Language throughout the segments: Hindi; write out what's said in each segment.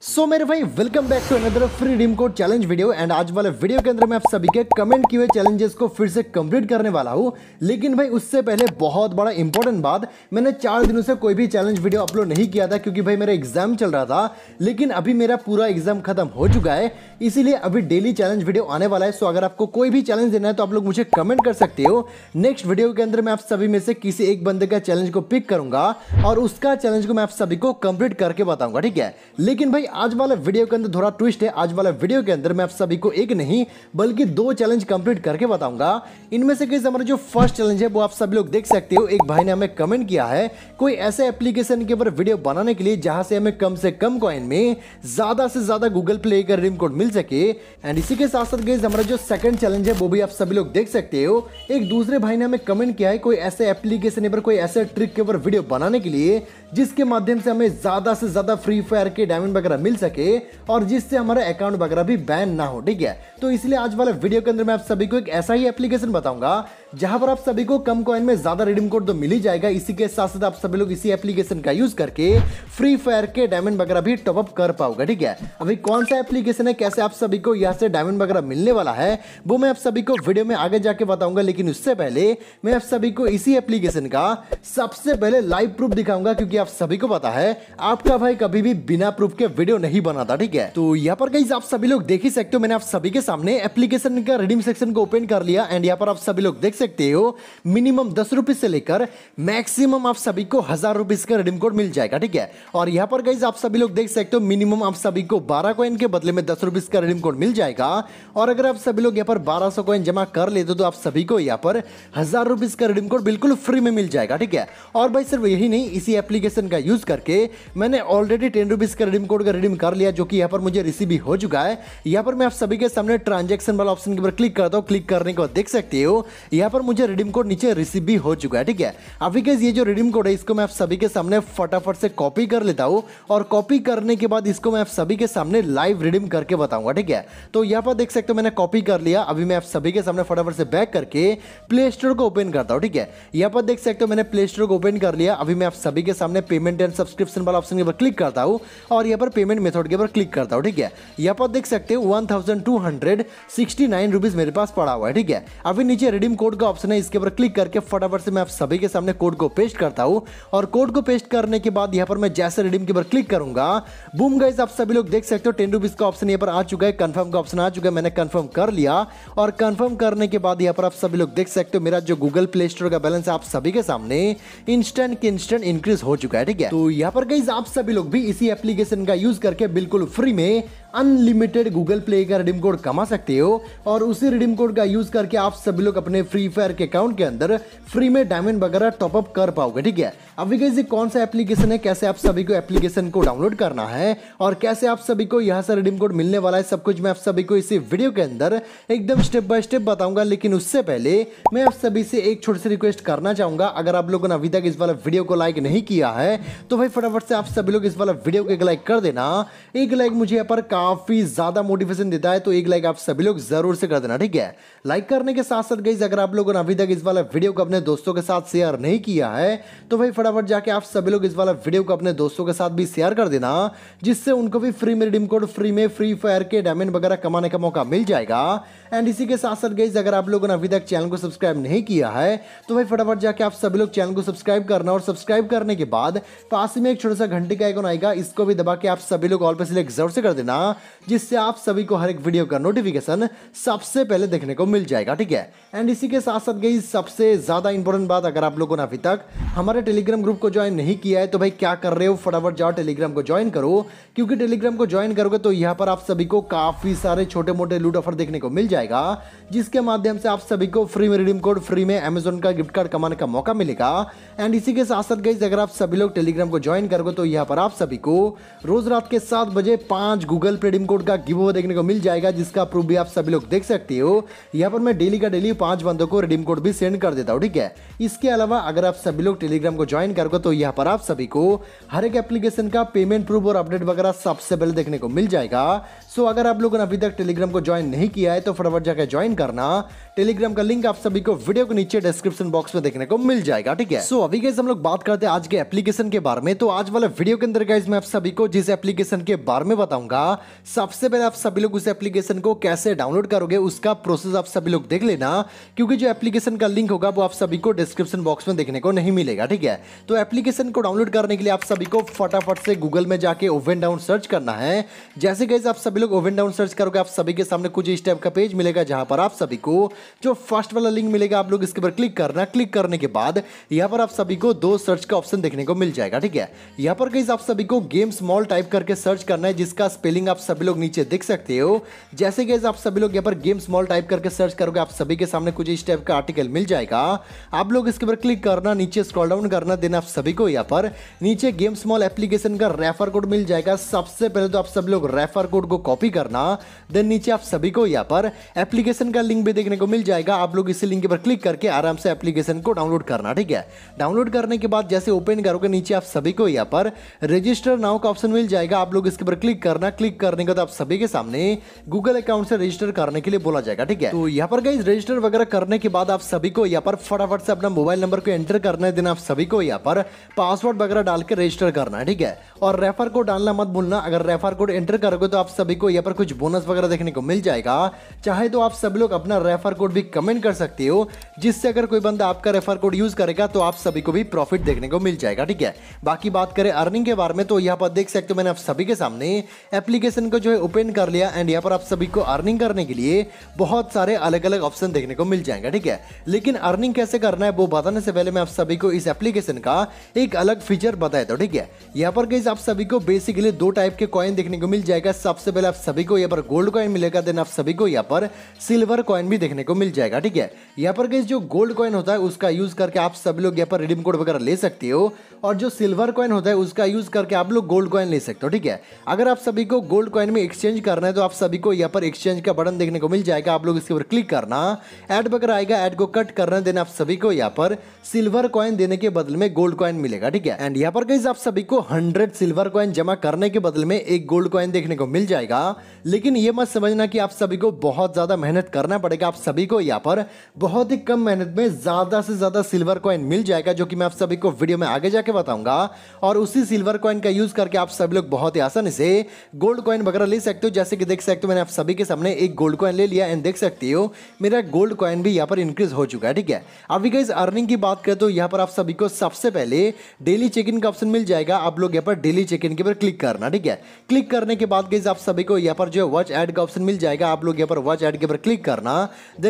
सो so, मेरे भाई welcome back to another free ड्रीम कोड चैलेंज वीडियो एंड आज वाले वीडियो के अंदर मैं आप सभी के कमेंट किए हुए चैलेंजेस को फिर से कंप्लीट करने वाला हूँ लेकिन भाई उससे पहले बहुत बड़ा इंपॉर्टेंट बात मैंने चार दिनों से कोई भी चैलेंज वीडियो अपलोड नहीं किया था क्योंकि भाई मेरा एग्जाम चल रहा था लेकिन अभी मेरा पूरा एग्जाम खत्म हो चुका है इसीलिए अभी डेली चैलेंज वीडियो आने वाला है सो अगर आपको कोई भी चैलेंज देना है तो आप लोग मुझे कमेंट कर सकते हो नेक्स्ट वीडियो के अंदर मैं आप सभी में से किसी एक बंदे का चैलेंज को पिक करूंगा और उसका चैलेंज को मैं आप सभी को कंप्लीट करके बताऊंगा ठीक है लेकिन भाई आज वाले वीडियो के अंदर थोड़ा ट्विस्ट है आज वाले वीडियो के अंदर मैं आप सभी को एक नहीं बल्कि दो चैलेंज कंप्लीट करके बताऊंगा इनमें से कई हमारा जो फर्स्ट चैलेंज है वो आप सभी लोग देख सकते हो एक भाई ने हमें कमेंट किया है कोई ऐसे एप्लीकेशन के ऊपर वीडियो बनाने के लिए जहां से हमें कम से कम कॉइन में ज्यादा से ज्यादा गूगल प्ले का रिम कोड मिल सके एंड इसी के साथ साथ गई हमारा जो सेकंड चैलेंज है वो भी आप सभी लोग देख सकते हो एक दूसरे भाई ने हमें कमेंट किया है कोई ऐसे एप्लीकेशन पर कोई ऐसे ट्रिक के ऊपर वीडियो बनाने के लिए जिसके माध्यम से हमें ज्यादा से ज्यादा फ्री फायर के डायमंड वगैरह मिल सके और जिससे हमारा अकाउंट वगैरह भी बैन ना हो ठीक है तो इसलिए आज वाले वीडियो के अंदर मैं आप सभी को एक ऐसा ही एप्लीकेशन बताऊंगा जहां पर आप सभी को कम कॉइन में ज्यादा रिडीम कोड तो मिल ही जाएगा इसी के साथ साथ आप सभी लोग इसी एप्लीकेशन का यूज करके फ्री फायर के डायमंड वगैरह भी टॉपअप कर पाओगे ठीक है अभी कौन सा एप्लीकेशन है कैसे आप सभी को यहाँ से डायमंड वगैरह मिलने वाला है वो मैं आप सभी को वीडियो में आगे जाके बताऊंगा लेकिन उससे पहले मैं आप सभी को इसी एप्लीकेशन का सबसे पहले लाइव प्रूफ दिखाऊंगा क्योंकि आप सभी को पता है आपका भाई कभी भी बिना प्रूफ के वीडियो नहीं बनाता ठीक है तो यहाँ पर कहीं आप सभी लोग देख ही सकते हो मैंने आप सभी के सामने एप्लीकेशन का रिडीम सेक्शन को ओपन कर लिया एंड यहाँ पर आप सभी लोग देख सकते हो मिनिमम दस रुपए से लेकर मैक्सिमम आप सभी को हजार रुपए का रिडीम कोड मिल जाएगा ठीक है और यहां पर गाइज आप सभी लोग देख सकते हो मिनिमम आप सभी को बारह कॉइन के बदले में दस रुपए का रिडीम कोड मिल जाएगा और अगर आप सभी लोग यहाँ पर बारह सौ कॉइन जमा कर लेते तो आप सभी को यहाँ पर हजार रुपए का रिडीम कोड बिल्कुल फ्री में मिल जाएगा ठीक है और भाई सिर्फ यही नहीं इसी एप्लीकेशन का यूज करके मैंने ऑलरेडी टेन रुपीज का रिडीम कोड का रिडीम कर लिया जो कि यहाँ पर मुझे रिसीव हो चुका है यहाँ पर मैं आप सभी के सामने ट्रांजेक्शन वाला ऑप्शन के ऊपर क्लिक करता हूँ क्लिक करने के बाद देख सकते हो यहाँ यहाँ पर मुझे रिडीम कोड नीचे रिसीव भी हो चुका है ठीक है अभी गैस ये जो रिडीम कोड है इसको मैं आप सभी के सामने फटाफट से कॉपी कर लेता हूँ और कॉपी करने के बाद इसको मैं आप सभी के सामने लाइव रिडीम करके बताऊंगा ठीक है तो यहाँ पर देख सकते हो मैंने कॉपी कर लिया अभी मैं आप सभी के सामने फटाफट से बैक करके प्ले स्टोर को ओपन करता हूँ ठीक है यहाँ पर देख सकते हो मैंने प्ले स्टोर को ओपन कर लिया अभी मैं आप सभी के सामने पेमेंट एंड सब्सक्रिप्शन वाला ऑप्शन के ऊपर क्लिक करता हूँ और यहाँ पर पेमेंट मेथड के ऊपर क्लिक करता हूँ ठीक है यहाँ पर देख सकते हो वन मेरे पास पड़ा हुआ है ठीक है अभी नीचे रिडीम कोड का ऑप्शन है इसके ऊपर क्लिक करके फटाफट से मैं आप सभी के सामने कोड को पेस्ट करता हूँ और कोड को पेस्ट करने के बाद यहाँ पर मैं जैसे रिडीम के ऊपर क्लिक करूंगा बूम गाइज आप सभी लोग देख सकते हो टेन रुपीज का ऑप्शन यहाँ पर आ चुका है कन्फर्म का ऑप्शन आ चुका है मैंने कन्फर्म कर लिया और कन्फर्म करने के बाद यहाँ पर आप सभी लोग देख सकते हो मेरा जो गूगल प्ले स्टोर का बैलेंस है आप सभी के सामने इंस्टेंट के इंस्टेंट इंक्रीज हो चुका है ठीक है तो यहाँ पर गाइज आप सभी लोग भी इसी एप्लीकेशन का यूज करके बिल्कुल फ्री में अनलिमिटेड गूगल प्ले का रिडीम कोड कमा सकते हो और उसी रिडीम कोड का यूज करके आप सभी लोग अपने फ्री फ्री फायर के अकाउंट के अंदर फ्री में डायमंड वगैरह टॉपअप कर पाओगे ठीक है अभी कैसे कौन सा एप्लीकेशन है कैसे आप सभी को एप्लीकेशन को डाउनलोड करना है और कैसे आप सभी को यहाँ से रिडीम कोड मिलने वाला है सब कुछ मैं आप सभी को इसी वीडियो के अंदर एकदम स्टेप बाय स्टेप बताऊंगा लेकिन उससे पहले मैं आप सभी से एक छोटी सी रिक्वेस्ट करना चाहूंगा अगर आप लोगों ने अभी तक इस वाला वीडियो को लाइक नहीं किया है तो भाई फटाफट से आप सभी लोग इस वाला वीडियो को एक लाइक कर देना एक लाइक मुझे यहाँ पर काफी ज्यादा मोटिवेशन देता है तो एक लाइक आप सभी लोग जरूर से कर देना ठीक है लाइक करने के साथ साथ गई अगर आप लोगों ने अभी तक इस वाला वीडियो को अपने दोस्तों के साथ शेयर नहीं किया है तो भाई फटाफट जाके आप सभी लोग इस वाला वीडियो को अपने दोस्तों के साथ भी शेयर कर देना जिससे उनको भी फ्री में रिडीम कोड फ्री में फ्री फायर के डायमंड वगैरह कमाने का मौका मिल जाएगा एंड इसी के साथ साथ गई अगर आप लोगों ने अभी तक चैनल को सब्सक्राइब नहीं किया है तो भाई फटाफट जाके आप सभी लोग चैनल को सब्सक्राइब करना और सब्सक्राइब करने के बाद पास में एक छोटा सा घंटे का आइकन आएगा इसको भी दबा के आप सभी लोग ऑल पे सिलेक्ट जरूर से कर देना जिससे आप सभी को हर एक वीडियो का नोटिफिकेशन सबसे पहले देखने को मिल जाएगा ठीक है एंड इसी के साथ साथ गई सबसे ज़्यादा इंपॉर्टेंट बात अगर आप लोगों ने अभी तक हमारे टेलीग्राम ग्रुप को ज्वाइन नहीं किया है तो भाई क्या कर रहे हो फटाफट जाओ टेलीग्राम को ज्वाइन करो क्योंकि टेलीग्राम को ज्वाइन करोगे तो यहाँ पर आप सभी को काफ़ी सारे छोटे मोटे लूट ऑफर देखने को मिल जाएगा जिसके माध्यम से आप सभी को फ्री में रिडीम कोड फ्री में अमेजोन का गिफ्ट कार्ड कमाने का मौका मिलेगा एंड इसी के साथ साथ गई अगर आप सभी लोग टेलीग्राम को ज्वाइन करोगे तो यहाँ पर आप सभी को रोज रात के सात बजे पांच गूगल पे रिडीम कोड का गिव देखने को मिल जाएगा जिसका प्रूफ भी आप सभी लोग देख सकते हो यहाँ पर मैं डेली का डेली पांच बंदों को रिडीम कोड भी सेंड कर देता हूँ ठीक है इसके अलावा अगर आप सभी लोग टेलीग्राम को ज्वाइन करोगे तो यहाँ पर आप सभी को हर एक एप्लीकेशन का पेमेंट प्रूफ और अपडेट वगैरह सबसे पहले देखने को मिल जाएगा सो अगर आप लोगों ने अभी तक टेलीग्राम को ज्वाइन नहीं किया है तो फटाफट जाकर ज्वाइन करना टेलीग्राम का लिंक आप सभी को वीडियो के नीचे डिस्क्रिप्शन बॉक्स में देखने को मिल जाएगा ठीक है सो so, अभी गैस हम लोग बात करते हैं आज के एप्लीकेशन के बारे में तो आज वाला वीडियो के अंदर गाइज मैं आप सभी को जिस एप्लीकेशन के बारे में बताऊंगा सबसे पहले आप सभी लोग उस एप्लीकेशन को कैसे डाउनलोड करोगे उसका प्रोसेस आप सभी लोग देख लेना क्योंकि जो एप्लीकेशन का लिंक होगा वो आप सभी को डिस्क्रिप्शन बॉक्स में देखने को नहीं मिलेगा ठीक है तो एप्लीकेशन को डाउनलोड करने के लिए आप सभी को फटाफट से गूगल में जाके ओवन डाउन सर्च करना है जैसे गैस आप सभी लोग ओवन डाउन सर्च करोगे आप सभी के सामने कुछ इस टाइप का पेज मिलेगा जहां पर आप सभी को जो फर्स्ट वाला लिंक मिलेगा आप लोग इसके ऊपर क्लिक करना क्लिक करने के बाद यहाँ पर आप सभी को दो सर्च का ऑप्शन देखने को मिल जाएगा ठीक है यहाँ पर कहीं आप सभी को गेम स्मॉल टाइप करके सर्च करना है जिसका स्पेलिंग आप सभी लोग नीचे देख सकते हो जैसे गैस आप सभी लोग यहाँ पर गेम स्मॉल टाइप करके सर्च करोगे आप सभी के सामने कुछ इस टाइप का आर्टिकल मिल जाएगा आप लोग इसके ऊपर क्लिक करना नीचे स्क्रॉल डाउन करना देना आप सभी को यहाँ पर नीचे गेम स्मॉल एप्लीकेशन का रेफर कोड मिल जाएगा सबसे पहले तो आप सभी लोग रेफर कोड को कॉपी करना देन नीचे आप सभी को यहाँ पर एप्लीकेशन का लिंक भी देखने को मिल मिल जाएगा आप लोग इसी लिंक पर क्लिक करके आराम से एप्लीकेशन को डाउनलोड करना ठीक है डाउनलोड करने के बाद जैसे ओपन करोगे नीचे आप सभी को यहाँ पर रजिस्टर नाउ का ऑप्शन मिल जाएगा आप लोग इसके ऊपर क्लिक करना क्लिक करने के बाद आप सभी के सामने गूगल अकाउंट से रजिस्टर करने के लिए बोला जाएगा ठीक है तो यहाँ पर गई रजिस्टर वगैरह करने के बाद आप सभी को यहाँ पर फटाफट से अपना मोबाइल नंबर को एंटर करने देना आप सभी को यहाँ पर पासवर्ड वगैरह डाल के रजिस्टर करना है ठीक है और रेफर कोड डालना मत भूलना अगर रेफर कोड एंटर करोगे तो आप सभी को यहाँ पर कुछ बोनस वगैरह देखने को मिल जाएगा चाहे तो आप सभी लोग अपना रेफर कोड भी कमेंट कर सकते हो जिससे अगर कोई बंदा आपका रेफर कोड यूज करेगा तो आप सभी को भी प्रॉफिट देखने को मिल जाएगा ठीक है बाकी बात करें अर्निंग के बारे में तो यहाँ पर देख सकते हो मैंने आप सभी के सामने एप्लीकेशन को जो है ओपन कर लिया एंड यहाँ पर आप सभी को अर्निंग करने के लिए बहुत सारे अलग अलग ऑप्शन देखने को मिल जाएंगे ठीक है लेकिन अर्निंग कैसे करना है वो बताने से पहले मैं आप सभी को इस एप्लीकेशन का एक अलग फीचर बताया था ठीक है यहाँ पर गई आप सभी को बेसिकली दो टाइप के कॉइन देखने को मिल जाएगा सबसे पहले आप सभी को यहाँ पर गोल्ड कॉइन मिलेगा देन आप सभी को यहाँ पर सिल्वर कॉइन भी देखने को मिल जाएगा ठीक है यहाँ पर गई जो गोल्ड कॉइन होता है उसका यूज करके आप सभी लोग यहाँ पर रिडीम कोड वगैरह ले सकते हो और जो सिल्वर कॉइन होता है उसका यूज करके आप लोग गोल्ड कॉइन ले सकते हो ठीक है अगर आप सभी को गोल्ड कॉइन में एक्सचेंज करना है तो आप सभी को यहाँ पर एक्सचेंज का बटन देखने को मिल जाएगा आप लोग इसके ऊपर क्लिक करना एड वगैरह आएगा एड को कट करना देना आप सभी को यहाँ पर सिल्वर कॉइन देने के बदले में गोल्ड कॉइन मिलेगा ठीक है एंड यहाँ पर गई आप सभी को हंड्रेड सिल्वर कॉइन जमा करने के बदले में एक गोल्ड कॉइन देखने को मिल जाएगा लेकिन ये मत समझना कि आप सभी को बहुत ज्यादा मेहनत करना पड़ेगा आप सभी को यहाँ पर बहुत ही कम मेहनत में ज़्यादा से ज़्यादा सिल्वर कॉइन मिल जाएगा जो कि मैं आप सभी को वीडियो में आगे जाके बताऊंगा और उसी सिल्वर कॉइन का यूज़ करके आप सभी लोग बहुत ही आसानी से गोल्ड कॉइन वगैरह ले सकते हो जैसे कि देख सकते हो मैंने आप सभी के सामने एक गोल्ड कॉइन ले लिया एंड देख सकती हो मेरा गोल्ड कॉइन भी यहाँ पर इंक्रीज हो चुका है ठीक है अभी गाइज अर्निंग की बात करें तो यहाँ पर आप सभी को सबसे पहले डेली चेक इन का ऑप्शन मिल जाएगा आप लोग यहाँ पर डेली चेक इन के ऊपर क्लिक करना ठीक है क्लिक करने के बाद गाइज आप सभी को यहाँ पर जो है वॉच एड का ऑप्शन मिल जाएगा आप लोग यहाँ पर वॉच एड के ऊपर क्लिक करना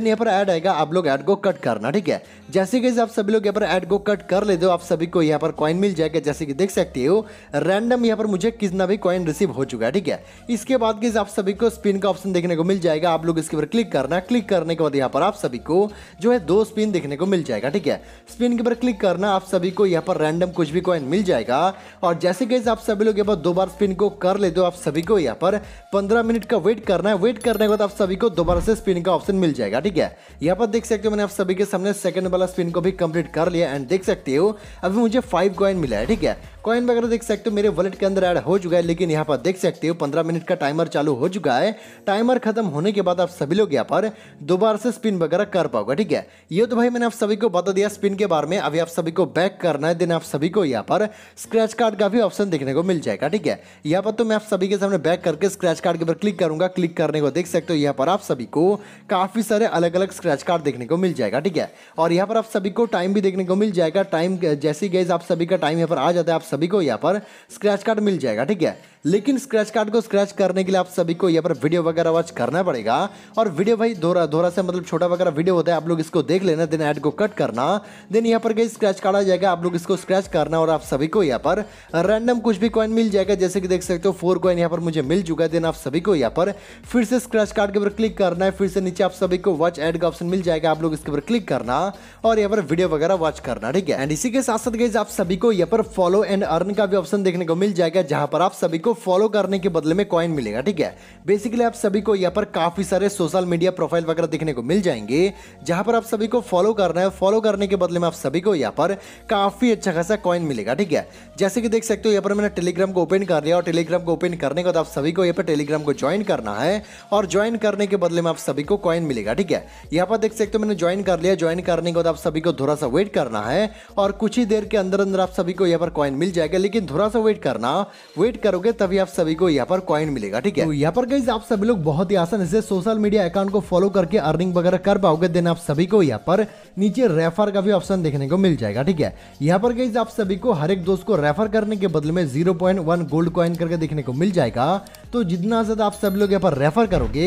देन यहाँ पर ऐड आएगा आप लोग ऐड को कट करना ठीक है जैसे कि आप सभी लोग यहाँ पर ऐड को कट कर ले दो आप सभी को यहाँ पर कॉइन मिल जाएगा जैसे कि देख सकते हो रैंडम यहाँ पर मुझे कितना भी कॉइन रिसीव हो चुका है ठीक है इसके बाद कि आप सभी को स्पिन का ऑप्शन देखने को मिल जाएगा आप लोग इसके ऊपर क्लिक करना क्लिक करने के बाद यहाँ पर आप सभी को जो है दो स्पिन देखने को मिल जाएगा ठीक है स्पिन के ऊपर क्लिक करना आप सभी को यहाँ पर रैंडम कुछ भी कॉइन मिल जाएगा और जैसे कि आप सभी लोग यहाँ पर दो बार स्पिन को कर ले दो आप सभी को यहाँ पर पंद्रह मिनट का वेट करना है वेट करने के बाद आप सभी को दोबारा से स्पिन का ऑप्शन मिल जाएगा ठीक है यहाँ पर देख सकते हो मैंने आप सभी के सामने सेकंड वाला स्पिन को भी कंप्लीट कर लिया एंड देख सकते हो अभी मुझे फाइव कॉइन मिला है ठीक है कॉइन वगैरह देख सकते हो मेरे वॉलेट के अंदर ऐड हो चुका है लेकिन यहाँ पर देख सकते हो पंद्रह मिनट का टाइमर चालू हो चुका है टाइमर खत्म होने के बाद आप सभी लोग यहाँ पर दोबारा से स्पिन वगैरह कर पाओगे ठीक है ये तो भाई मैंने आप सभी को बता दिया स्पिन के बारे में अभी आप सभी को बैक करना है देन आप सभी को यहाँ पर स्क्रैच कार्ड का भी ऑप्शन देखने को मिल जाएगा ठीक है यहाँ पर तो मैं आप सभी के सामने बैक करके स्क्रैच कार्ड के ऊपर क्लिक करूंगा क्लिक करने को देख सकते हो यहाँ पर आप सभी को काफी सारे अलग अलग स्क्रैच कार्ड देखने को मिल जाएगा ठीक है और यहाँ पर आप सभी को टाइम भी देखने को मिल जाएगा टाइम जैसी गेज आप सभी का टाइम यहाँ पर आ जाता है आप सभी को यहाँ पर स्क्रैच कार्ड मिल जाएगा ठीक है लेकिन स्क्रैच कार्ड को स्क्रैच करने के लिए आप सभी को यहाँ पर वीडियो वगैरह वॉच करना पड़ेगा और वीडियो भाई धोरा धोरा से मतलब छोटा वगैरह वीडियो होता है आप लोग इसको देख लेना देन ऐड को कट करना देन यहाँ पर गई स्क्रैच कार्ड आ जाएगा आप लोग इसको स्क्रैच करना और आप सभी को यहाँ पर रैंडम कुछ भी कॉइन मिल जाएगा जैसे कि देख सकते हो फोर कॉइन यहाँ पर मुझे मिल चुका है देन आप सभी को यहाँ पर फिर से स्क्रैच कार्ड के ऊपर क्लिक करना है फिर से नीचे आप सभी को वॉच एड का ऑप्शन मिल जाएगा आप लोग इसके ऊपर क्लिक करना और यहाँ पर वीडियो वगैरह वॉच करना ठीक है एंड इसी के साथ साथ गई आप सभी को यहाँ पर फॉलो एंड अर्न का भी ऑप्शन देखने को मिल जाएगा जहाँ पर आप सभी को फॉलो करने के बदले में कॉइन मिलेगा ठीक है बेसिकली आप सभी को यहाँ पर काफ़ी सारे सोशल मीडिया प्रोफाइल वगैरह देखने को मिल जाएंगे जहां पर आप सभी को फॉलो करना है फॉलो करने के बदले में आप सभी को यहाँ पर काफ़ी अच्छा खासा कॉइन मिलेगा ठीक है जैसे कि देख सकते हो यहाँ पर मैंने टेलीग्राम को ओपन कर लिया और टेलीग्राम को ओपन करने के बाद आप सभी को यहाँ पर टेलीग्राम को ज्वाइन करना है और ज्वाइन करने के बदले में आप सभी को कॉइन मिलेगा ठीक है यहाँ पर देख सकते हो मैंने ज्वाइन कर लिया ज्वाइन करने के बाद आप सभी को थोड़ा सा वेट करना है और कुछ ही देर के अंदर अंदर आप सभी को यहाँ पर कॉइन मिल जाएगा लेकिन थोड़ा सा वेट करना वेट करोगे तभी आप सभी को यहाँ पर कॉइन मिलेगा ठीक है तो यहाँ पर गई आप सभी लोग बहुत ही आसान से सोशल मीडिया अकाउंट को फॉलो करके अर्निंग वगैरह कर पाओगे देन आप सभी को यहाँ पर नीचे रेफर का भी ऑप्शन देखने को मिल जाएगा ठीक है यहाँ पर गई आप सभी को हर एक दोस्त को रेफर करने के बदले में जीरो गोल्ड कॉइन करके देखने को मिल जाएगा तो जितना ज्यादा आप सभी लोग यहाँ पर रेफर करोगे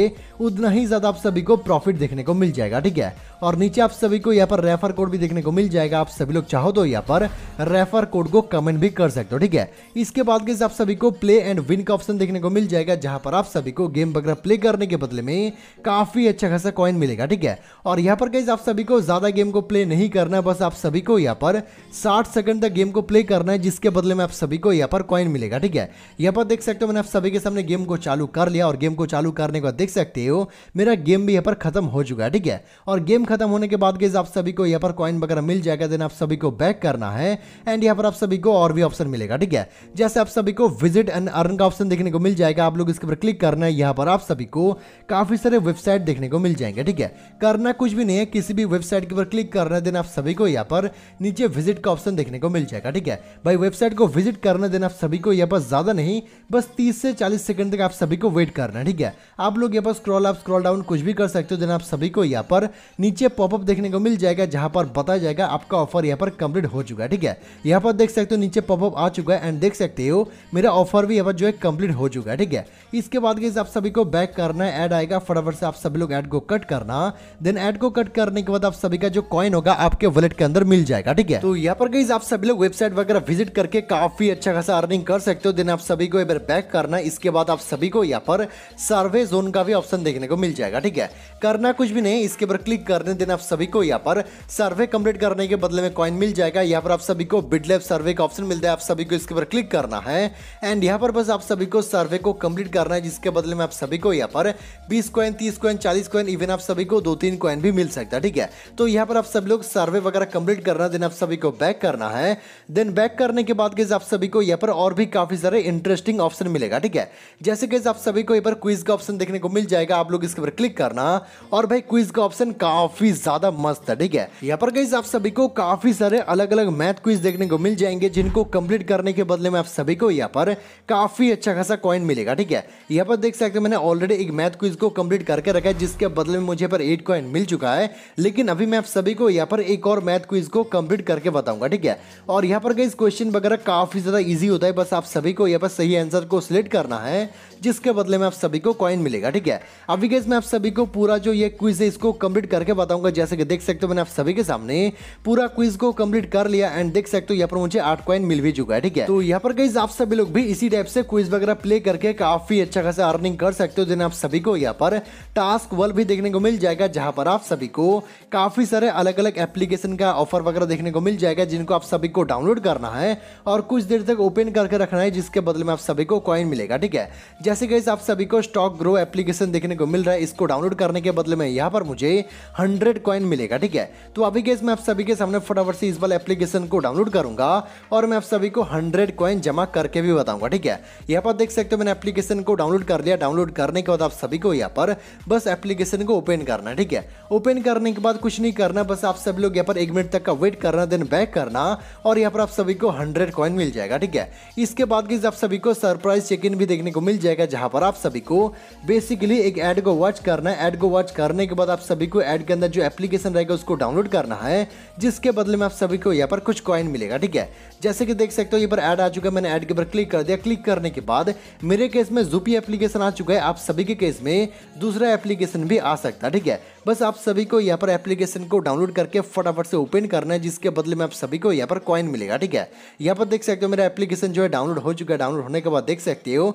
उतना ही ज्यादा आप सभी को प्रॉफिट देखने को मिल जाएगा ठीक है और नीचे आप सभी को यहाँ पर रेफर कोड भी देखने को मिल जाएगा आप सभी लोग चाहो तो यहाँ पर रेफर कोड को कमेंट भी कर सकते हो ठीक है इसके बाद गई आप सभी को प्ले एंड विन का ऑप्शन देखने को मिल जाएगा जहाँ पर आप सभी को गेम वगैरह प्ले करने के बदले में काफी अच्छा खासा कॉइन मिलेगा ठीक है और यहाँ पर गई आप सभी को ज्यादा गेम को प्ले नहीं करना है बस आप सभी को यहाँ पर साठ सेकंड तक गेम को प्ले करना है जिसके बदले में आप सभी को यहाँ पर कॉइन मिलेगा ठीक है यहाँ पर देख सकते हो मैंने आप सभी के सामने गेम को चालू कर लिया और गेम को चालू करने के बाद देख सकते हो मेरा गेम भी यहाँ पर खत्म हो चुका है ठीक है और गेम खत्म होने के बाद गई आप सभी को यहाँ पर कॉइन वगैरह मिल जाएगा देन आप सभी को बैक करना है एंड यहाँ पर आप सभी को और भी ऑप्शन मिलेगा ठीक है जैसे आप सभी को विजिट एंड अर्न का ऑप्शन देखने को मिल जाएगा आप लोग इसके ऊपर क्लिक करना है यहाँ पर आप सभी को काफी सारे वेबसाइट देखने को मिल जाएंगे ठीक है करना कुछ भी नहीं है किसी भी वेबसाइट के ऊपर क्लिक करना है देन आप सभी को यहाँ पर नीचे विजिट का ऑप्शन देखने को मिल जाएगा ठीक है भाई वेबसाइट को विजिट करना देन आप सभी को यहाँ पर ज्यादा नहीं बस तीस से चालीस सेकंड तक आप सभी को वेट करना है ठीक है आप लोग यहाँ पर स्क्रॉल अप स्क्रॉल डाउन कुछ भी कर सकते हो देन आप सभी को यहाँ पर नीचे नीचे पॉपअप देखने को मिल जाएगा जहां पर बताया जाएगा आपका ऑफर यहाँ पर कंप्लीट हो चुका है ठीक है यहाँ पर देख सकते हो नीचे पॉपअप आ चुका है एंड देख सकते हो मेरा ऑफर भी यहाँ पर जो है कंप्लीट हो चुका है ठीक है इसके बाद गई आप सभी को बैक करना है एड आएगा फटाफट से आप सभी लोग एड को कट करना देन एड को कट करने के बाद आप सभी का जो कॉइन होगा आपके वॉलेट के अंदर मिल जाएगा ठीक है तो यहाँ पर गई आप सभी लोग वेबसाइट वगैरह विजिट करके काफी अच्छा खासा अर्निंग कर सकते हो देन आप सभी को एक बार बैक करना इसके बाद आप सभी को यहाँ पर सर्वे जोन का भी ऑप्शन देखने को मिल जाएगा ठीक है करना कुछ भी नहीं इसके ऊपर क्लिक करने कितने दिन आप सभी को यहाँ पर सर्वे कंप्लीट करने के बदले में कॉइन मिल जाएगा यहाँ पर आप सभी को बिडलेब सर्वे का ऑप्शन मिलता है आप सभी को इसके ऊपर क्लिक करना है एंड यहाँ पर बस आप सभी को सर्वे को कंप्लीट करना है जिसके बदले में आप सभी को यहाँ पर बीस कॉइन तीस कॉइन चालीस कॉइन इवन आप सभी को दो तीन कॉइन भी मिल सकता है ठीक है तो यहाँ पर आप सब लोग सर्वे वगैरह कंप्लीट करना देन आप सभी को बैक करना है देन बैक करने के बाद आप सभी को यहाँ पर और भी काफी सारे इंटरेस्टिंग ऑप्शन मिलेगा ठीक है जैसे कि आप सभी को यहाँ पर क्विज का ऑप्शन देखने को मिल जाएगा आप लोग इसके ऊपर क्लिक करना और भाई क्विज का ऑप्शन काफी काफी ज्यादा मस्त है ठीक है यहाँ पर गई आप सभी को काफी सारे अलग अलग मैथ क्विज देखने को मिल जाएंगे जिनको कंप्लीट करने के बदले में आप सभी को यहाँ पर काफी अच्छा खासा कॉइन मिलेगा ठीक है यहाँ पर देख सकते मैंने ऑलरेडी एक मैथ क्विज को कंप्लीट करके रखा है जिसके बदले में मुझे पर एट कॉइन मिल चुका है लेकिन अभी मैं आप सभी को यहाँ पर एक और मैथ क्विज को कंप्लीट करके बताऊंगा ठीक है और यहाँ पर गई क्वेश्चन वगैरह काफी ज्यादा ईजी होता है बस आप सभी को यहाँ पर सही आंसर को सिलेक्ट करना है जिसके बदले में आप सभी को कॉइन मिलेगा ठीक है अभी गैस मैं आप सभी को पूरा जो ये क्विज है इसको कंप्लीट करके बताऊंगा जैसे कि देख सकते हो मैंने आप सभी के सामने पूरा क्विज को कंप्लीट कर लिया एंड देख सकते हो यहाँ पर मुझे आठ क्वाइन मिल भी चुका है ठीक है तो यहाँ पर गई आप सभी लोग भी इसी टाइप से क्विज वगैरह प्ले करके काफी अच्छा खासा अर्निंग कर सकते हो जिन्हें आप सभी को यहाँ पर टास्क वर्ल्ड भी देखने को मिल जाएगा जहां पर आप सभी को काफी सारे अलग अलग एप्लीकेशन का ऑफर वगैरह देखने को मिल जाएगा जिनको आप सभी को डाउनलोड करना है और कुछ देर तक ओपन करके रखना है जिसके बदले में आप सभी को कॉइन मिलेगा ठीक है जैसे कि आप सभी को स्टॉक ग्रो एप्लीकेशन देखने को मिल रहा है इसको डाउनलोड करने के बदले में यहाँ पर मुझे हंड्रेड कॉइन मिलेगा ठीक है तो अभी गैस मैं आप सभी के सामने फटाफट से इस वाले एप्लीकेशन को डाउनलोड करूंगा और मैं आप सभी को हंड्रेड कॉइन जमा करके भी बताऊंगा ठीक है यहाँ पर देख सकते हो मैंने एप्लीकेशन को डाउनलोड कर लिया डाउनलोड करने के बाद आप सभी को यहाँ पर बस एप्लीकेशन को ओपन करना है ठीक है ओपन करने के बाद कुछ नहीं करना बस आप सभी लोग यहाँ पर एक मिनट तक का वेट करना देन बैक करना और यहाँ पर आप सभी को हंड्रेड कॉइन मिल जाएगा ठीक है इसके बाद गैस आप सभी को सरप्राइज चेक इन भी देखने को मिल जाएगा जहां पर आप सभी को बेसिकली एक एड को वॉच करना है एड को वॉच करने के बाद आप सभी को एड के अंदर जो एप्लीकेशन रहेगा उसको डाउनलोड करना है जिसके बदले में आप सभी को यहाँ पर कुछ कॉइन मिलेगा ठीक है जैसे कि देख सकते हो ये पर ऐड आ चुका है मैंने ऐड के ऊपर क्लिक कर दिया क्लिक करने के बाद मेरे केस में जूपी एप्लीकेशन आ चुका है आप सभी के केस में दूसरा एप्लीकेशन भी आ सकता है ठीक है बस आप सभी को यहाँ पर एप्लीकेशन को डाउनलोड करके फटाफट से ओपन करना है जिसके बदले में आप सभी को यहाँ पर कॉइन मिलेगा ठीक है यहाँ पर देख सकते हो मेरा एप्लीकेशन जो है डाउनलोड हो चुका है डाउनलोड होने के बाद देख सकते हो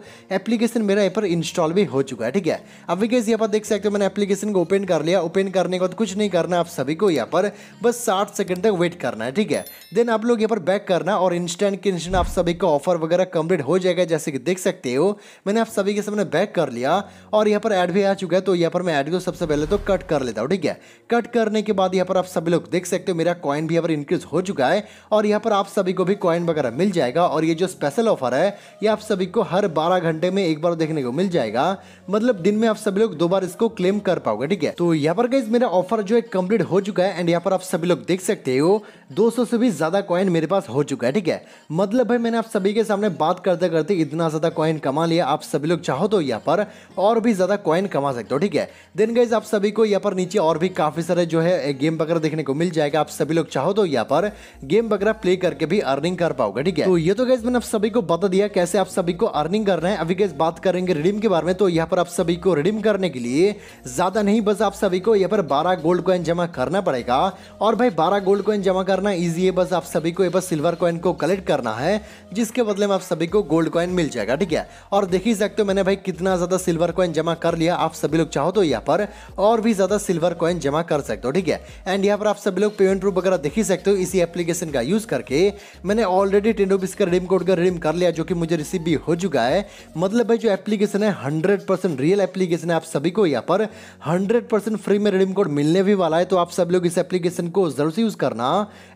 एप्लीकेशन मेरा यहाँ पर इंस्टॉल भी हो चुका है ठीक है अभी कैसे यहाँ पर देख सकते हो मैंने एप्लीकेशन को ओपन कर लिया ओपन करने के बाद कुछ नहीं करना आप सभी को यहाँ पर बस साठ सेकंड तक वेट करना है ठीक है देन आप लोग यहाँ पर बैक करना और इंस्टेंट के इंस्टेंट आप सभी का ऑफर वगैरह कंप्लीट हो जाएगा जैसे कि देख सकते हो मैंने आप सभी के सामने बैक कर लिया और यहाँ पर ऐड भी आ चुका है तो यहाँ पर मैं ऐड को सबसे पहले तो कट कर लेता हूँ ठीक है कट करने के बाद यहाँ पर आप सभी लोग देख सकते हो मेरा कॉइन भी यहाँ पर इंक्रीज हो चुका है और यहाँ पर आप सभी को भी कॉइन वगैरह मिल जाएगा और ये जो स्पेशल ऑफर है ये आप सभी को हर बारह घंटे में एक बार देखने को मिल जाएगा मतलब दिन में आप सभी लोग दो बार इसको क्लेम कर पाओगे ठीक है तो यहाँ पर मेरा ऑफर जो है कंप्लीट हो चुका है एंड यहाँ पर आप सभी लोग देख सकते हो 200 से भी ज़्यादा कॉइन मेरे पास हो चुका है ठीक है मतलब भाई मैंने आप सभी के सामने बात करते करते इतना ज़्यादा कॉइन कमा लिया आप सभी लोग चाहो तो यहाँ पर और भी ज़्यादा कॉइन कमा सकते हो ठीक है देन गाइज आप सभी को यहाँ पर नीचे और भी काफ़ी सारे जो है गेम वगैरह देखने को मिल जाएगा आप सभी लोग चाहो तो यहाँ पर गेम वगैरह प्ले करके भी अर्निंग कर पाओगे ठीक है तो ये तो गैस मैंने आप सभी को बता दिया कैसे आप सभी को अर्निंग करना है अभी गैस बात करेंगे रिडीम के बारे में तो यहाँ पर आप सभी को रिडीम करने के लिए ज़्यादा नहीं बस आप सभी को यहाँ पर बारह बारह गोल्ड कॉइन जमा करना पड़ेगा और भाई बारह गोल्ड कॉइन जमा करना ईजी है बस आप सभी को बस सिल्वर कॉइन को कलेक्ट करना है जिसके बदले में आप सभी को गोल्ड कॉइन मिल जाएगा ठीक है और देख ही सकते हो मैंने भाई कितना ज़्यादा सिल्वर कॉइन जमा कर लिया आप सभी लोग चाहो तो यहाँ पर और भी ज़्यादा सिल्वर कॉइन जमा कर सकते हो ठीक है एंड यहाँ पर आप सभी लोग पेमेंट प्रूफ वगैरह देख ही सकते हो इसी एप्लीकेशन का यूज़ करके मैंने ऑलरेडी टेन रुपीज़ का रिडीम कोड का रिडीम कर लिया जो कि मुझे रिसीव भी हो चुका है मतलब भाई जो एप्लीकेशन है हंड्रेड रियल एप्लीकेशन है आप सभी को यहाँ पर हंड्रेड फ्री में रिडीम कोड मिल मिलने भी वाला है तो आप सब लोग इस एप्लीकेशन को जरूर से यूज़ करना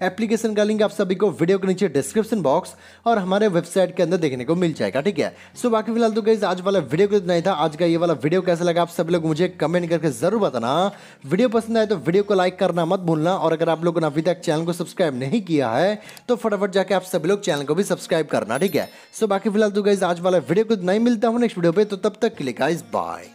एप्लीकेशन का लिंक आप सभी को वीडियो के नीचे डिस्क्रिप्शन बॉक्स और हमारे वेबसाइट के अंदर देखने को मिल जाएगा ठीक है सो बाकी फिलहाल तो गई आज वाला वीडियो कुछ नहीं था आज का ये वाला वीडियो कैसा लगा आप सब लोग मुझे कमेंट करके जरूर बताना वीडियो पसंद आए तो वीडियो को लाइक करना मत भूलना और अगर आप लोगों ने अभी तक चैनल को सब्सक्राइब नहीं किया है तो फटाफट जाके आप सभी लोग चैनल को भी सब्सक्राइब करना ठीक है सो बाकी फिलहाल तो गई आज वाला वीडियो को नहीं मिलता हूँ नेक्स्ट वीडियो पर तो तब तक क्लिक आइज बाय